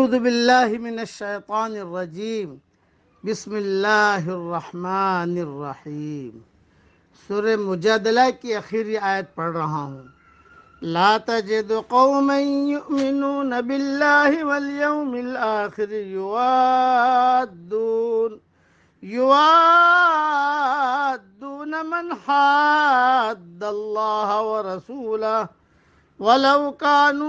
अज़बिल्लाशैतरजीम बसमीम सुर मुजदला की आखिरी आयत पढ़ रहा हूँ ला तजद कौमन बिल्लाखिर युवादून युवादून मन हाद व रसूला वलव कानू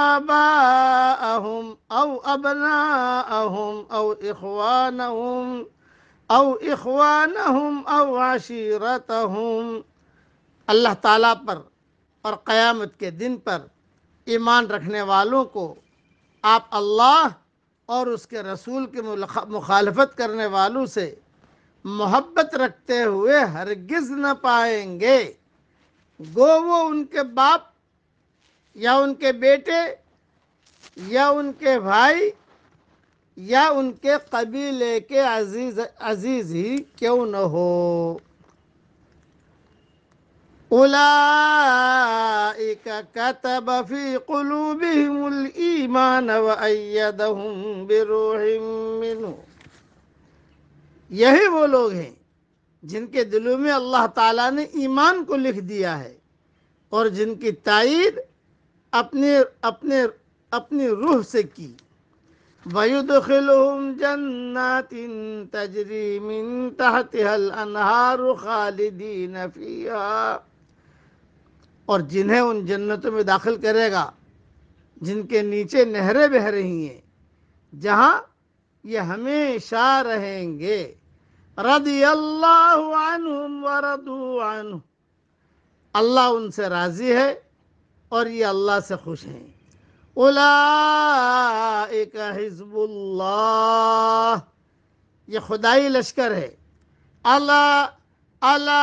आबाअहुम औ अबनाअहुम औ इखवानहुम औ इखवानहुम औ आशीरतहुम अल्लाह ताला पर और क़यामत के दिन पर ईमान रखने वालों को आप अल्लाह और उसके रसूल की मुखालफत करने वालों से मोहब्बत रखते हुए हरगिज़ न पाएंगे गो वो उनके बाप या उनके बेटे या उनके भाई या उनके कबीले के अजीज अजीज ही क्यों न हो كتب في قلوبهم الإيمان وأيدهم بروح منه यही वो लोग हैं जिनके दिलों में अल्लाह ताला ने ईमान को लिख दिया है और जिनकी तायद अपने अपने अपनी रूह से की वयुदखिलहुम जन्नातिन तजरी और जिन्हें उन जन्नतों में दाखिल करेगा जिनके नीचे नहरें बह रही हैं जहाँ ये हमेशा रहेंगे अल्लाह उनसे राज़ी है और ये अल्लाह से खुश हैं एक हिजबुल्लाह ये खुदाई लश्कर है अला अला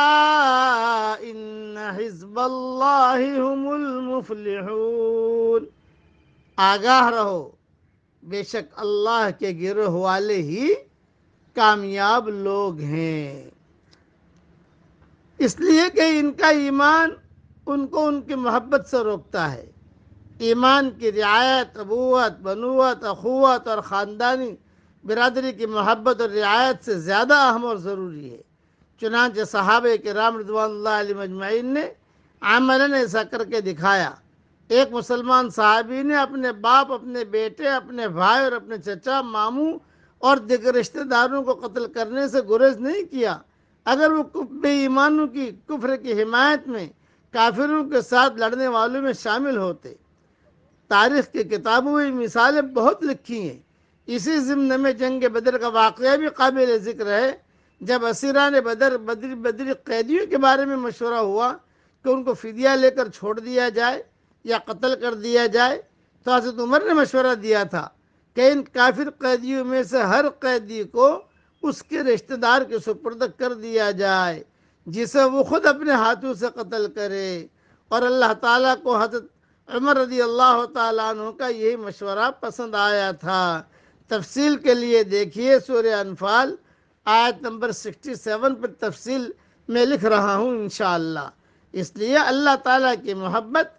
इन हिजबल्लाहुल आगाह रहो बेशक अल्लाह के गिरोह वाले ही कामयाब लोग हैं इसलिए कि इनका ईमान उनको उनकी मोहब्बत से रोकता है ईमान की रियायत अबूत बनूत अखूत और ख़ानदानी बिरादरी की मोहब्बत और रियायत से ज़्यादा अहम और ज़रूरी है चुनाच सहाब के राम रजवान मजमाइन ने आमला ने ऐसा करके दिखाया एक मुसलमान साहबी ने अपने बाप अपने बेटे अपने भाई और अपने चचा मामू और दिग रिश्तेदारों को कत्ल करने से गुरेज नहीं किया अगर वो बेईमानों की कुफर की हिमायत में काफिरों के साथ लड़ने वालों में शामिल होते तारीख की किताबों में मिसालें बहुत लिखी हैं इसी ज़िम्न में जंग बदर का वाक़ भी काबिल ज़िक्र है जब असीरा ने बदर बदरी बदरी कैदियों के बारे में मशवरा हुआ कि उनको फिदिया लेकर छोड़ दिया जाए या कत्ल कर दिया जाए तो हजरत उमर ने मशवरा दिया था कि इन काफिर कैदियों में से हर कैदी को उसके रिश्तेदार के सुपुर्द कर दिया जाए जिसे वो खुद अपने हाथों से कत्ल करे और अल्लाह ताला को हजरत उमर रदी अल्लाह तु का यही मशवरा पसंद आया था तफसील के लिए देखिए सूर्य अनफाल आयत नंबर 67 पर तफसील मैं लिख रहा हूँ इन इसलिए अल्लाह ताला की मोहब्बत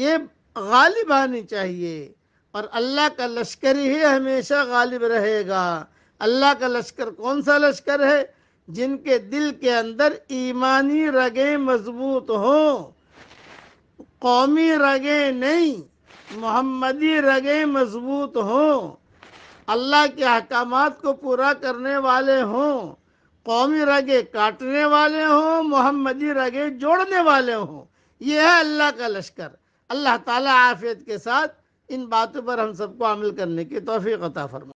ये गालिब आनी चाहिए और अल्लाह का लश्कर ही हमेशा गालिब रहेगा अल्लाह का लश्कर कौन सा लश्कर है जिनके दिल के अंदर ईमानी रगे मजबूत हों कौमी रगे नहीं मोहम्मदी रगे मजबूत हों अल्लाह के अहकाम को पूरा करने वाले हों कौमी रगे काटने वाले हों मोहम्मदी रगे जोड़ने वाले हों यह है अल्लाह का लश्कर अल्लाह ताला आफियत के साथ इन बातों पर हम सबको अमल करने की तोफ़ी अता फरमा